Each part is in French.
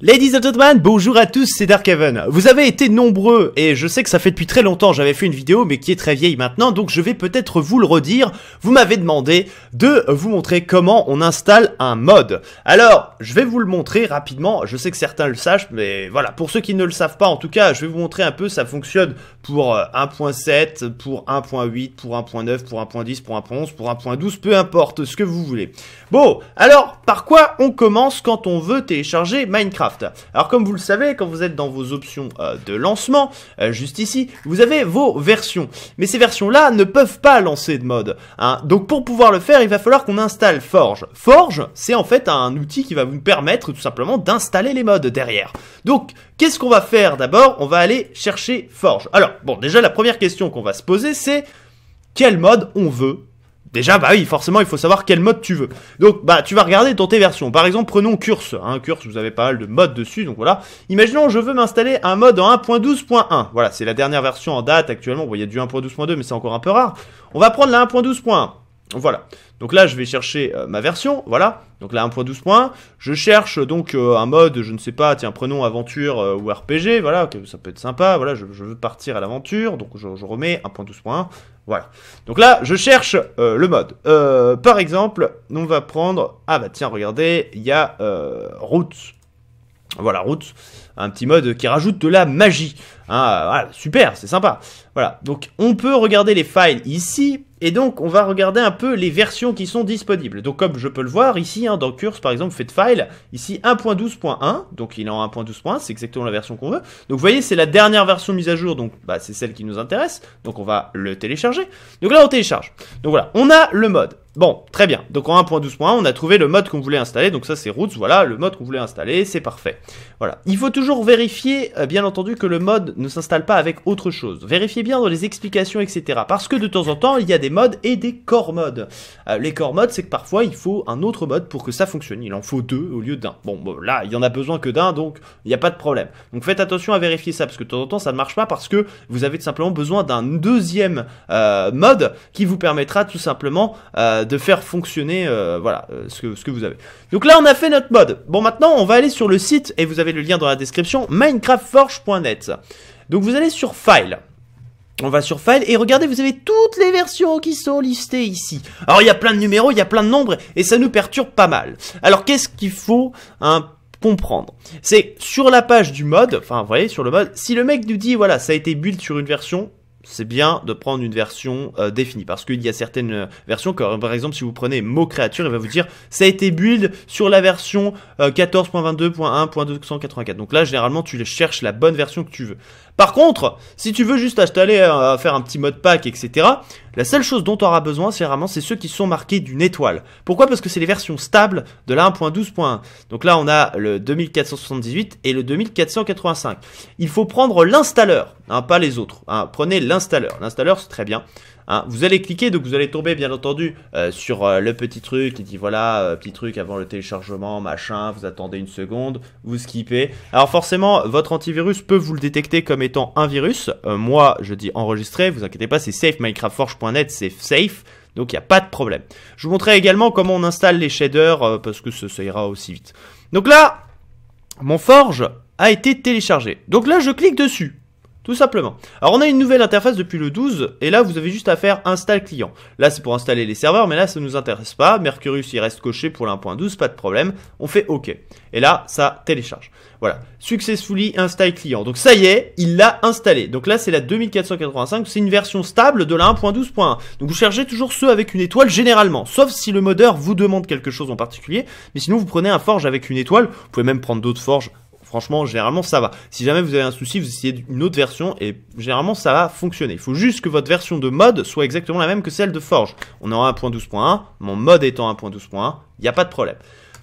Ladies and gentlemen, bonjour à tous, c'est Dark heaven Vous avez été nombreux, et je sais que ça fait depuis très longtemps, j'avais fait une vidéo, mais qui est très vieille maintenant, donc je vais peut-être vous le redire. Vous m'avez demandé de vous montrer comment on installe un mod. Alors, je vais vous le montrer rapidement, je sais que certains le sachent, mais voilà, pour ceux qui ne le savent pas, en tout cas, je vais vous montrer un peu, ça fonctionne pour 1.7, euh, pour 1.8, pour 1.9, pour 1.10, pour 1.11, pour 1.12, peu importe ce que vous voulez. Bon, alors, par quoi on commence quand on veut télécharger Minecraft alors comme vous le savez, quand vous êtes dans vos options euh, de lancement, euh, juste ici, vous avez vos versions. Mais ces versions-là ne peuvent pas lancer de mode. Hein. Donc pour pouvoir le faire, il va falloir qu'on installe Forge. Forge, c'est en fait un outil qui va vous permettre tout simplement d'installer les modes derrière. Donc qu'est-ce qu'on va faire d'abord On va aller chercher Forge. Alors bon, déjà la première question qu'on va se poser, c'est quel mode on veut Déjà, bah oui, forcément, il faut savoir quel mode tu veux. Donc, bah, tu vas regarder dans tes versions. Par exemple, prenons Curse. hein, Curse, vous avez pas mal de modes dessus, donc voilà. Imaginons, je veux m'installer un mode en 1.12.1. Voilà, c'est la dernière version en date actuellement. Bon, il y a du 1.12.2, mais c'est encore un peu rare. On va prendre la 1.12.1. Voilà. Donc là, je vais chercher euh, ma version. Voilà. Donc là, 1.12.1, Je cherche donc euh, un mode, je ne sais pas, tiens, prenons aventure euh, ou RPG. Voilà, que ça peut être sympa. Voilà, je, veux partir à l'aventure. Donc je, remets 1.12.1, Voilà. Donc là, je cherche le mode. par exemple, on va prendre. Ah bah tiens, regardez, il y a route. Voilà, route, un petit mode qui rajoute de la magie. Hein, voilà, super, c'est sympa. Voilà, donc on peut regarder les files ici, et donc on va regarder un peu les versions qui sont disponibles. Donc comme je peux le voir ici, hein, dans Curse par exemple, fait file, ici 1.12.1, donc il est en 1.12.1, c'est exactement la version qu'on veut. Donc vous voyez, c'est la dernière version mise à jour, donc bah, c'est celle qui nous intéresse, donc on va le télécharger. Donc là on télécharge. Donc voilà, on a le mode. Bon, très bien. Donc en 1.12.1, on a trouvé le mode qu'on voulait installer. Donc ça c'est Roots, voilà, le mode qu'on voulait installer, c'est parfait. Voilà. Il faut toujours vérifier, euh, bien entendu, que le mode ne s'installe pas avec autre chose. Vérifiez bien dans les explications, etc. Parce que de temps en temps, il y a des modes et des core modes. Euh, les core modes, c'est que parfois, il faut un autre mode pour que ça fonctionne. Il en faut deux au lieu d'un. Bon, bon, là, il y en a besoin que d'un, donc il n'y a pas de problème. Donc faites attention à vérifier ça, parce que de temps en temps, ça ne marche pas parce que vous avez tout simplement besoin d'un deuxième euh, mode qui vous permettra tout simplement de faire fonctionner euh, voilà euh, ce, que, ce que vous avez. Donc là on a fait notre mode. Bon maintenant on va aller sur le site et vous avez le lien dans la description minecraftforge.net. Donc vous allez sur file. On va sur File et regardez, vous avez toutes les versions qui sont listées ici. Alors il y a plein de numéros, il y a plein de nombres et ça nous perturbe pas mal. Alors qu'est-ce qu'il faut hein, comprendre C'est sur la page du mode, enfin vous voyez sur le mode, si le mec nous dit voilà ça a été build sur une version, c'est bien de prendre une version euh, définie parce qu'il y a certaines euh, versions que par exemple si vous prenez mot créature il va vous dire ça a été build sur la version 14.22.1.284 euh, donc là généralement tu cherches la bonne version que tu veux par contre, si tu veux juste installer, faire un petit mode pack, etc., la seule chose dont tu auras besoin, c'est vraiment, c'est ceux qui sont marqués d'une étoile. Pourquoi Parce que c'est les versions stables de la 1.12.1. Donc là, on a le 2478 et le 2485. Il faut prendre l'installeur, hein, pas les autres. Hein. Prenez l'installeur. L'installeur, c'est très bien. Hein. vous allez cliquer, donc vous allez tomber bien entendu euh, sur euh, le petit truc qui dit voilà, euh, petit truc avant le téléchargement, machin, vous attendez une seconde, vous skippez. Alors forcément, votre antivirus peut vous le détecter comme étant un virus. Euh, moi, je dis enregistrer, vous inquiétez pas, c'est safe, minecraftforge.net, c'est safe, donc il n'y a pas de problème. Je vous montrerai également comment on installe les shaders, euh, parce que ça, ira aussi vite. Donc là, mon forge a été téléchargé. Donc là, je clique dessus. Tout simplement. Alors on a une nouvelle interface depuis le 12, et là vous avez juste à faire install client. Là c'est pour installer les serveurs, mais là ça ne nous intéresse pas. Mercurius il reste coché pour 1.12, pas de problème. On fait OK. Et là ça télécharge. Voilà. Successfully install client. Donc ça y est, il l'a installé. Donc là c'est la 2485, c'est une version stable de la 1.12.1. Donc vous cherchez toujours ceux avec une étoile généralement, sauf si le modeur vous demande quelque chose en particulier. Mais sinon vous prenez un forge avec une étoile, vous pouvez même prendre d'autres forges Franchement, généralement, ça va. Si jamais vous avez un souci, vous essayez une autre version et généralement, ça va fonctionner. Il faut juste que votre version de mode soit exactement la même que celle de Forge. On est en 1.12.1, mon mode étant 1.12.1, il n'y a pas de problème.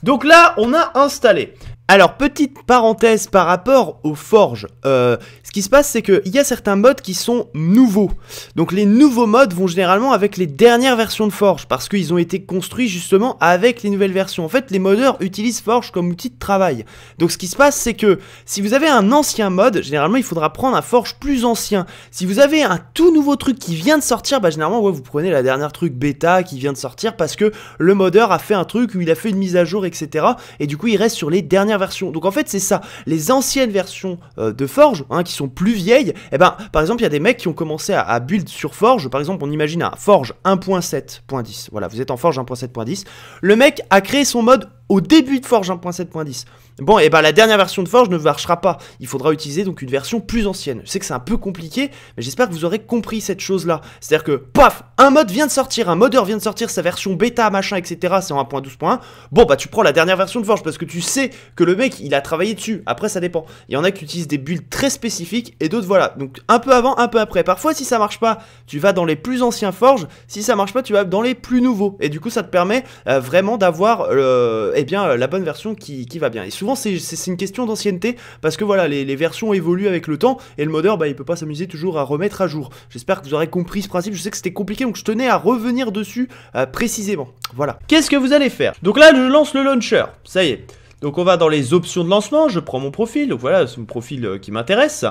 Donc là, on a installé. Alors, petite parenthèse par rapport aux forges. Euh, ce qui se passe, c'est qu'il y a certains modes qui sont nouveaux. Donc, les nouveaux modes vont généralement avec les dernières versions de forge, parce qu'ils ont été construits justement avec les nouvelles versions. En fait, les modeurs utilisent forge comme outil de travail. Donc, ce qui se passe, c'est que si vous avez un ancien mode, généralement, il faudra prendre un forge plus ancien. Si vous avez un tout nouveau truc qui vient de sortir, bah, généralement, ouais, vous prenez la dernière truc bêta qui vient de sortir, parce que le modeur a fait un truc où il a fait une mise à jour, etc. Et du coup, il reste sur les dernières donc en fait, c'est ça. Les anciennes versions euh, de Forge, hein, qui sont plus vieilles, et eh ben, par exemple, il y a des mecs qui ont commencé à, à, build sur Forge. Par exemple, on imagine un Forge 1.7.10. Voilà, vous êtes en Forge 1.7.10. Le mec a créé son mode au début de Forge 1.7.10. Bon, et eh ben la dernière version de Forge ne marchera pas. Il faudra utiliser donc une version plus ancienne. Je sais que c'est un peu compliqué, mais j'espère que vous aurez compris cette chose-là. C'est-à-dire que, paf, un mode vient de sortir, un modeur vient de sortir sa version bêta, machin, etc. C'est en 1.12.1. Bon, bah tu prends la dernière version de Forge parce que tu sais que le mec, il a travaillé dessus. Après, ça dépend. Il y en a qui utilisent des builds très spécifiques et d'autres, voilà. Donc un peu avant, un peu après. Parfois, si ça marche pas, tu vas dans les plus anciens forges. Si ça marche pas, tu vas dans les plus nouveaux. Et du coup, ça te permet euh, vraiment d'avoir... le... Euh, et eh bien, euh, la bonne version qui, qui va bien. Et souvent, c'est une question d'ancienneté, parce que voilà, les, versions évoluent avec le temps, et le modeur, bah, il peut pas s'amuser toujours à remettre à jour. J'espère que vous aurez compris ce principe, je sais que c'était compliqué, donc je tenais à revenir dessus euh, précisément. Voilà. Qu'est-ce que vous allez faire Donc là, je lance le launcher, ça y est. Donc on va dans les options de lancement, je prends mon profil, donc voilà, c'est mon profil euh, qui m'intéresse.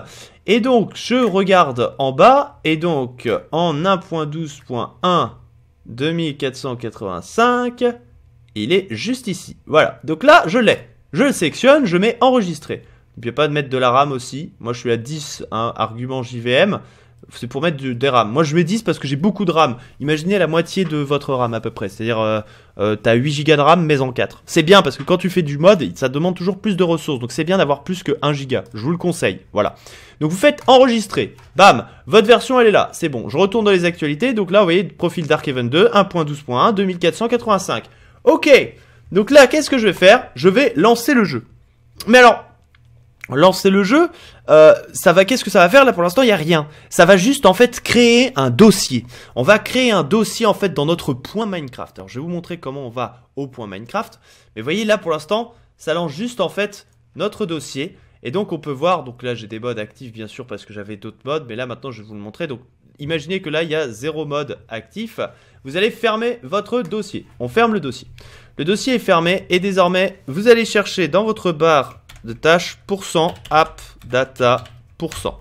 Et donc je regarde en bas, et donc en 1.12.1 2485, il est juste ici. Voilà, donc là, je l'ai. Je le sélectionne, je mets enregistrer. N'oubliez pas de mettre de la RAM aussi. Moi, je suis à 10, un hein, argument JVM. C'est pour mettre des RAM. Moi, je mets 10 parce que j'ai beaucoup de RAM. Imaginez la moitié de votre RAM à peu près. C'est-à-dire, euh, as euh, t'as 8 Go de RAM, mais en 4. C'est bien parce que quand tu fais du mod, ça demande toujours plus de ressources. Donc, c'est bien d'avoir plus que 1 Go. Je vous le conseille. Voilà. Donc, vous faites enregistrer. Bam Votre version, elle est là. C'est bon. Je retourne dans les actualités. Donc là, vous voyez, profil Dark Event 2, 1.12.1, 2485. Ok, donc là, qu'est-ce que je vais faire Je vais lancer le jeu. Mais alors, lancer le jeu, euh, ça va, qu'est-ce que ça va faire là pour l'instant Il y a rien. Ça va juste en fait créer un dossier. On va créer un dossier en fait dans notre point Minecraft. Alors je vais vous montrer comment on va au point Minecraft. Mais voyez là pour l'instant, ça lance juste en fait notre dossier. Et donc on peut voir, donc là j'ai des modes actifs bien sûr parce que j'avais d'autres modes, mais là maintenant je vais vous le montrer. Donc imaginez que là il y a zéro mode actif vous allez fermer votre dossier. On ferme le dossier. Le dossier est fermé et désormais, vous allez chercher dans votre barre de tâches pourcent app data pourcent.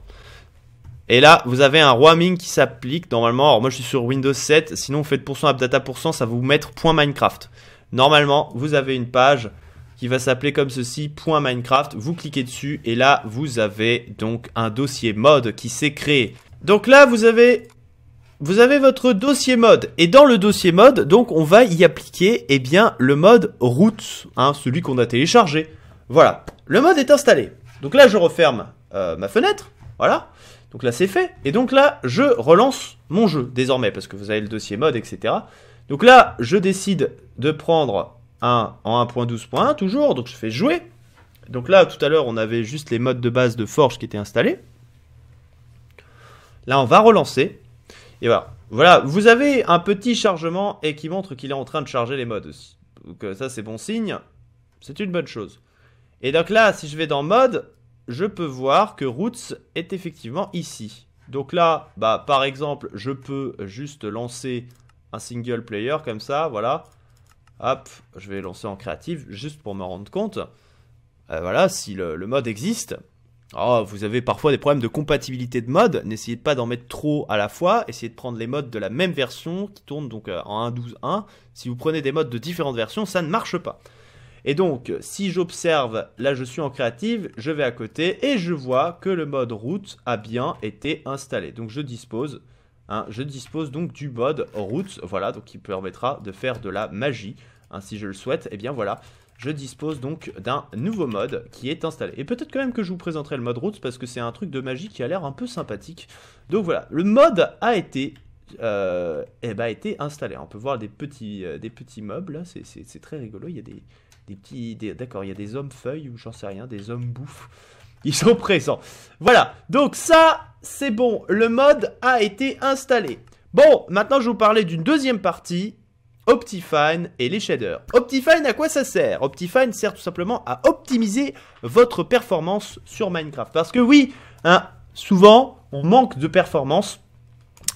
Et là, vous avez un roaming qui s'applique normalement. Alors moi, je suis sur Windows 7. Sinon, vous faites app data pourcent, ça va vous mettre point Minecraft. Normalement, vous avez une page qui va s'appeler comme ceci point Minecraft. Vous cliquez dessus et là, vous avez donc un dossier mode qui s'est créé. Donc là, vous avez vous avez votre dossier mode et dans le dossier mode, donc on va y appliquer eh bien le mode route, hein, celui qu'on a téléchargé. Voilà, le mode est installé. Donc là, je referme euh, ma fenêtre, voilà. Donc là, c'est fait. Et donc là, je relance mon jeu désormais parce que vous avez le dossier mode, etc. Donc là, je décide de prendre un en 1.12.1 toujours. Donc je fais jouer. Donc là, tout à l'heure, on avait juste les modes de base de Forge qui étaient installés. Là, on va relancer. Et voilà. Voilà, vous avez un petit chargement et qui montre qu'il est en train de charger les modes aussi. Donc euh, ça c'est bon signe, c'est une bonne chose. Et donc là, si je vais dans mode, je peux voir que Roots est effectivement ici. Donc là, bah, par exemple, je peux juste lancer un single player comme ça, voilà. Hop, je vais lancer en créative juste pour me rendre compte. Euh, voilà, si le, le mode existe. Oh, vous avez parfois des problèmes de compatibilité de mode, n'essayez pas d'en mettre trop à la fois, essayez de prendre les modes de la même version qui tourne donc euh, en 1.12.1. Si vous prenez des modes de différentes versions, ça ne marche pas. Et donc, si j'observe, là je suis en créative, je vais à côté et je vois que le mode route a bien été installé. Donc je dispose, hein, je dispose donc du mode route, voilà, donc qui permettra de faire de la magie. Hein, si je le souhaite, et eh bien voilà, je dispose donc d'un nouveau mode qui est installé. Et peut-être quand même que je vous présenterai le mode Roots parce que c'est un truc de magie qui a l'air un peu sympathique. Donc voilà, le mode a été euh, eh ben, été installé. On peut voir des petits, euh, des petits meubles, c'est très rigolo. Il y a des, des petits. D'accord, il y a des hommes feuilles ou j'en sais rien, des hommes bouffes. Ils sont présents. Voilà, donc ça, c'est bon. Le mode a été installé. Bon, maintenant je vais vous parler d'une deuxième partie Optifine et les shaders. Optifine, à quoi ça sert Optifine sert tout simplement à optimiser votre performance sur Minecraft. Parce que oui, hein, souvent, on manque de performance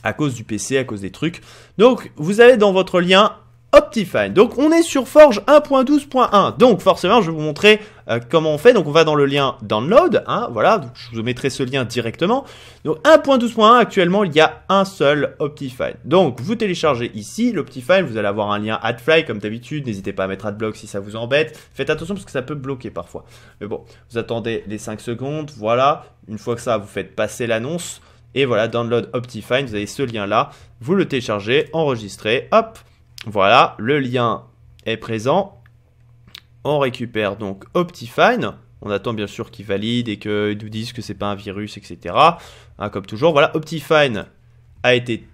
à cause du PC, à cause des trucs. Donc, vous avez dans votre lien Optifine. Donc, on est sur Forge 1.12.1. Donc, forcément, je vais vous montrer euh, comment on fait Donc on va dans le lien download, hein, voilà, donc je vous mettrai ce lien directement. Donc 1.12.1 actuellement il y a un seul Optifine. Donc vous téléchargez ici l'Optifine, vous allez avoir un lien AdFly comme d'habitude, n'hésitez pas à mettre AdBlock si ça vous embête. Faites attention parce que ça peut bloquer parfois. Mais bon, vous attendez les 5 secondes, voilà, une fois que ça vous faites passer l'annonce. Et voilà, download Optifine, vous avez ce lien-là, vous le téléchargez, enregistrez, hop, voilà, le lien est présent, on récupère donc Optifine. On attend bien sûr qu'il valide et qu'ils nous disent que c'est pas un virus, etc. Hein, comme toujours, voilà, Optifine a été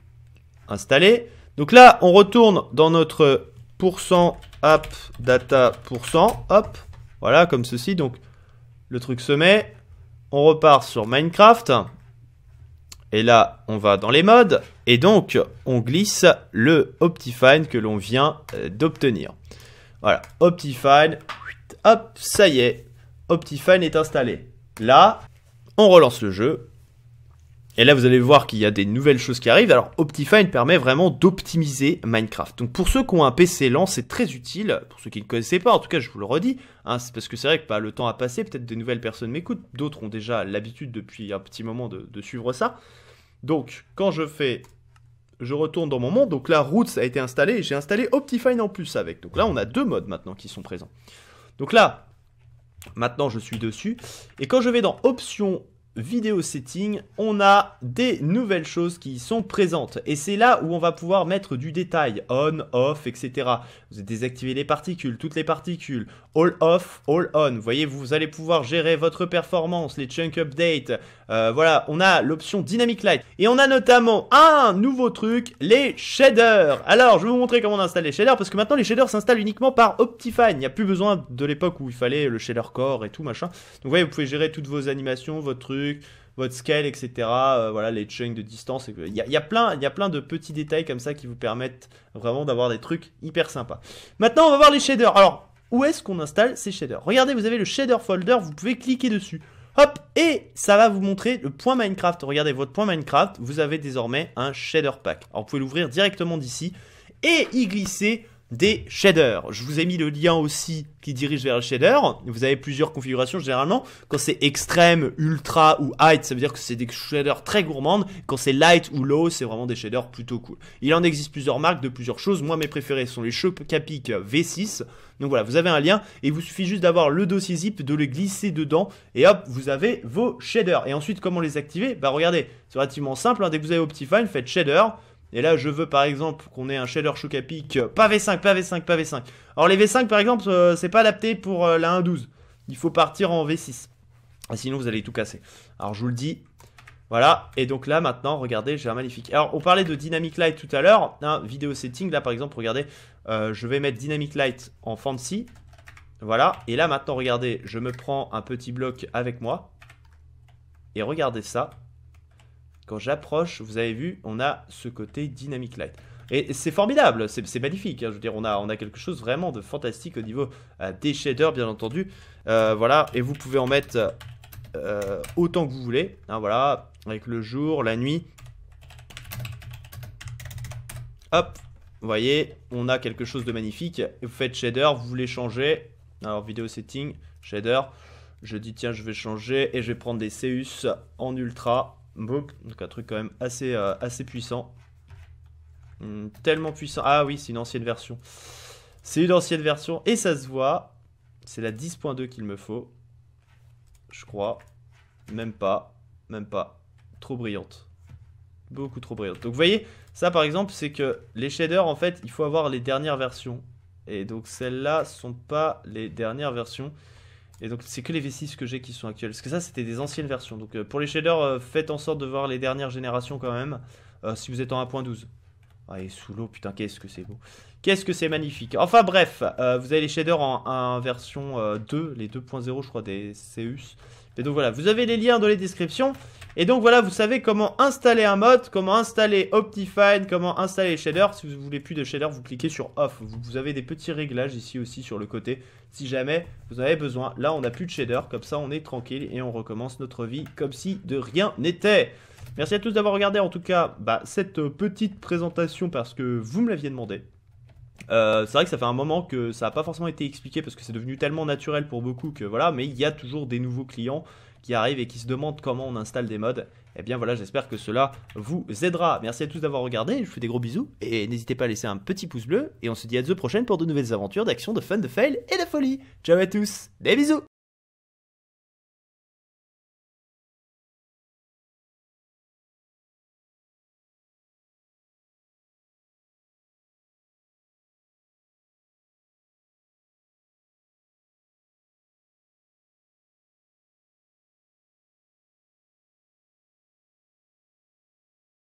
installé. Donc là, on retourne dans notre pourcent app data pourcent. Hop, voilà, comme ceci. Donc le truc se met. On repart sur Minecraft. Et là, on va dans les modes. Et donc, on glisse le Optifine que l'on vient euh, d'obtenir. Voilà, Optifine, hop, ça y est, Optifine est installé. Là, on relance le jeu. Et là, vous allez voir qu'il y a des nouvelles choses qui arrivent. Alors, Optifine permet vraiment d'optimiser Minecraft. Donc, pour ceux qui ont un PC lent, c'est très utile. Pour ceux qui ne connaissaient pas, en tout cas, je vous le redis. Hein, c'est parce que c'est vrai que pas bah, le temps a passé. Peut-être des nouvelles personnes m'écoutent. D'autres ont déjà l'habitude depuis un petit moment de suivre ça. Donc, quand je fais je retourne dans mon monde. Donc là, Roots a été installé j'ai installé Optifine en plus avec. Donc là, on a deux modes maintenant qui sont présents. Donc là, maintenant, je suis dessus. Et quand je vais dans Options vidéo setting, on a des nouvelles choses qui sont présentes. Et c'est là où on va pouvoir mettre du détail, on, off, etc. Vous désactivez les particules, toutes les particules, all off, all on. Vous voyez, vous allez pouvoir gérer votre performance, les chunk update, euh, voilà, on a l'option dynamic light. Et on a notamment un nouveau truc, les shaders. Alors, je vais vous montrer comment on installe les shaders, parce que maintenant les shaders s'installent uniquement par Optifine. Il n'y a plus besoin de l'époque où il fallait le shader core et tout machin. Donc, vous voyez, vous pouvez gérer toutes vos animations, votre truc votre scale, etc. Euh, voilà, les chunks de distance. Il y a, y, a plein, y a plein de petits détails comme ça qui vous permettent vraiment d'avoir des trucs hyper sympas. Maintenant, on va voir les shaders. Alors, où est-ce qu'on installe ces shaders Regardez, vous avez le shader folder, vous pouvez cliquer dessus. Hop, et ça va vous montrer le point Minecraft. Regardez, votre point Minecraft, vous avez désormais un shader pack. Alors, vous pouvez l'ouvrir directement d'ici et y glisser des shaders. Je vous ai mis le lien aussi qui dirige vers le shader. Vous avez plusieurs configurations généralement. Quand c'est extrême, ultra ou high, ça veut dire que c'est des shaders très gourmandes. Quand c'est light ou low, c'est vraiment des shaders plutôt cool. Il en existe plusieurs marques de plusieurs choses. Moi, mes préférés sont les Capic V6. Donc voilà, vous avez un lien et il vous suffit juste d'avoir le dossier zip, de le glisser dedans et hop, vous avez vos shaders. Et ensuite, comment les activer Bah regardez, c'est relativement simple. Hein. Dès que vous avez Optifine, faites shader et là, je veux par exemple qu'on ait un shader shook à pic v 5, v 5, pas v 5. Alors les V5 par exemple, euh, c'est pas adapté pour euh, la la 1.12. Il faut partir en V6. Sinon, vous allez tout casser. Alors je vous le dis. Voilà, et donc là maintenant, regardez, j'ai un magnifique. Alors, on parlait de Dynamic Light tout à l'heure, hein, vidéo setting. Là par exemple, regardez, euh, je vais mettre Dynamic Light en Fancy. Voilà, et là maintenant, regardez, je me prends un petit bloc avec moi. Et regardez ça, quand j'approche, vous avez vu, on a ce côté dynamic light. Et c'est formidable, c'est magnifique. Hein, je veux dire, on a, on a quelque chose vraiment de fantastique au niveau euh, des shaders, bien entendu. Euh, voilà, et vous pouvez en mettre euh, autant que vous voulez. Hein, voilà, avec le jour, la nuit. Hop, vous voyez, on a quelque chose de magnifique. Vous faites shader, vous voulez changer. Alors, vidéo setting, shader. Je dis, tiens, je vais changer et je vais prendre des Ceus en ultra. Donc un truc quand même assez, euh, assez puissant. Hmm, tellement puissant. Ah oui, c'est une ancienne version. C'est une ancienne version et ça se voit. C'est la 10.2 qu'il me faut. Je crois. Même pas. Même pas. Trop brillante. Beaucoup trop brillante. Donc vous voyez, ça par exemple, c'est que les shaders, en fait, il faut avoir les dernières versions. Et donc celles-là sont pas les dernières versions. Et donc c'est que les V6 que j'ai qui sont actuels. Parce que ça c'était des anciennes versions. Donc euh, pour les shaders, euh, faites en sorte de voir les dernières générations quand même. Euh, si vous êtes en 1.12. Ah et sous l'eau, putain qu'est-ce que c'est beau. Qu'est-ce que c'est magnifique. Enfin bref, vous avez les shaders en, en version 2, les 2.0 je crois des Ceus. Et donc voilà, vous avez les liens dans les descriptions. Et donc voilà, vous savez comment installer un mode, comment installer Optifine, comment installer Shader, Si vous voulez plus de Shader, vous cliquez sur off. Vous, avez des petits réglages ici aussi sur le côté, si jamais vous avez besoin. Là, on n'a plus de Shader, comme ça on est tranquille et on recommence notre vie comme si de rien n'était. Merci à tous d'avoir regardé en tout cas bah, cette petite présentation parce que vous me l'aviez demandé. Euh, c'est vrai que ça fait un moment que ça n'a pas forcément été expliqué parce que c'est devenu tellement naturel pour beaucoup que voilà, mais il y a toujours des nouveaux clients qui arrivent et qui se demandent comment on installe des modes Et eh bien voilà, j'espère que cela vous aidera. Merci à tous d'avoir regardé, je vous fais des gros bisous et n'hésitez pas à laisser un petit pouce bleu et on se dit à deux prochaine pour de nouvelles aventures d'action, de fun, de fail et de folie. Ciao à tous, des bisous